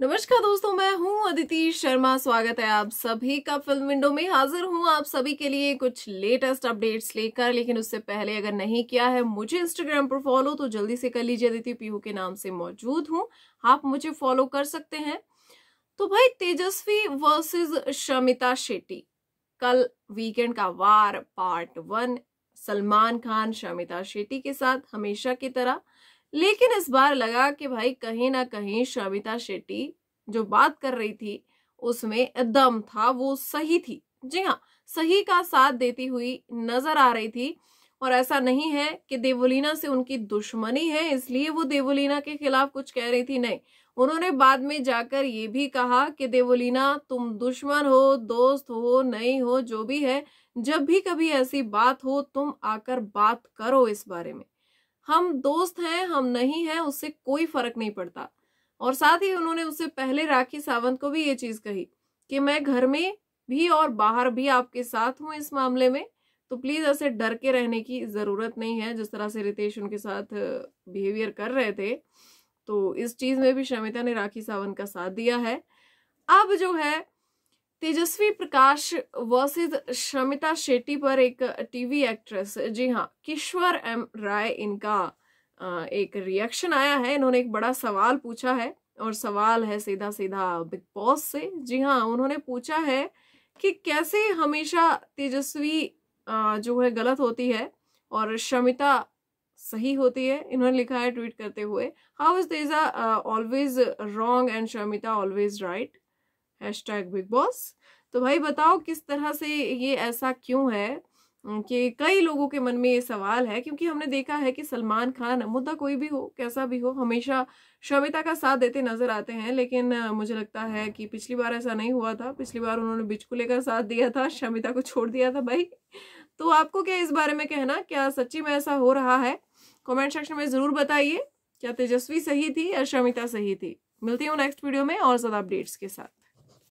नमस्कार दोस्तों मैं हूं अदिति शर्मा स्वागत है आप सभी का फिल्म विंडो में हाजिर हूं आप सभी के लिए कुछ लेटेस्ट अपडेट्स लेकर लेकिन उससे पहले अगर नहीं किया है मुझे इंस्टाग्राम पर फॉलो तो जल्दी से कर लीजिए अदिति पीहू के नाम से मौजूद हूं आप मुझे फॉलो कर सकते हैं तो भाई तेजस्वी वर्सेज शमिता शेट्टी कल वीकेंड का वार पार्ट वन सलमान खान शमिता शेट्टी के साथ हमेशा की तरह लेकिन इस बार लगा कि भाई कहीं ना कहीं शविता शेट्टी जो बात कर रही थी उसमें दम था वो सही थी जी हाँ सही का साथ देती हुई नजर आ रही थी और ऐसा नहीं है कि देवोलीना से उनकी दुश्मनी है इसलिए वो देवोलीना के खिलाफ कुछ कह रही थी नहीं उन्होंने बाद में जाकर ये भी कहा कि देवोलीना तुम दुश्मन हो दोस्त हो नहीं हो जो भी है जब भी कभी ऐसी बात हो तुम आकर बात करो इस बारे में हम दोस्त हैं हम नहीं हैं उससे कोई फर्क नहीं पड़ता और साथ ही उन्होंने उससे पहले राखी सावंत को भी ये चीज कही कि मैं घर में भी और बाहर भी आपके साथ हूँ इस मामले में तो प्लीज ऐसे डर के रहने की जरूरत नहीं है जिस तरह से रितेश उनके साथ बिहेवियर कर रहे थे तो इस चीज में भी शमिता ने राखी सावंत का साथ दिया है अब जो है तेजस्वी प्रकाश वर्सेस शमिता शेट्टी पर एक टीवी एक्ट्रेस जी हाँ किश्वर एम राय इनका एक रिएक्शन आया है इन्होंने एक बड़ा सवाल पूछा है और सवाल है सीधा सीधा बिग बॉस से जी हाँ उन्होंने पूछा है कि कैसे हमेशा तेजस्वी जो है गलत होती है और शमिता सही होती है इन्होंने लिखा है ट्वीट करते हुए how is Teja always wrong and Shamita always right hash Bigg Boss तो भाई बताओ किस तरह से ये ऐसा क्यों है कि कई लोगों के मन में ये सवाल है क्योंकि हमने देखा है कि सलमान खान मुद्दा कोई भी हो कैसा भी हो हमेशा शमिता का साथ देते नजर आते हैं लेकिन मुझे लगता है कि पिछली बार ऐसा नहीं हुआ था पिछली बार उन्होंने बिचकुले का साथ दिया था शमिता को छोड़ दिया था भाई तो आपको क्या इस बारे में कहना क्या सच्ची में ऐसा हो रहा है कॉमेंट सेक्शन में ज़रूर बताइए क्या तेजस्वी सही थी या शमिता सही थी मिलती हूँ नेक्स्ट वीडियो में और ज़्यादा अपडेट्स के साथ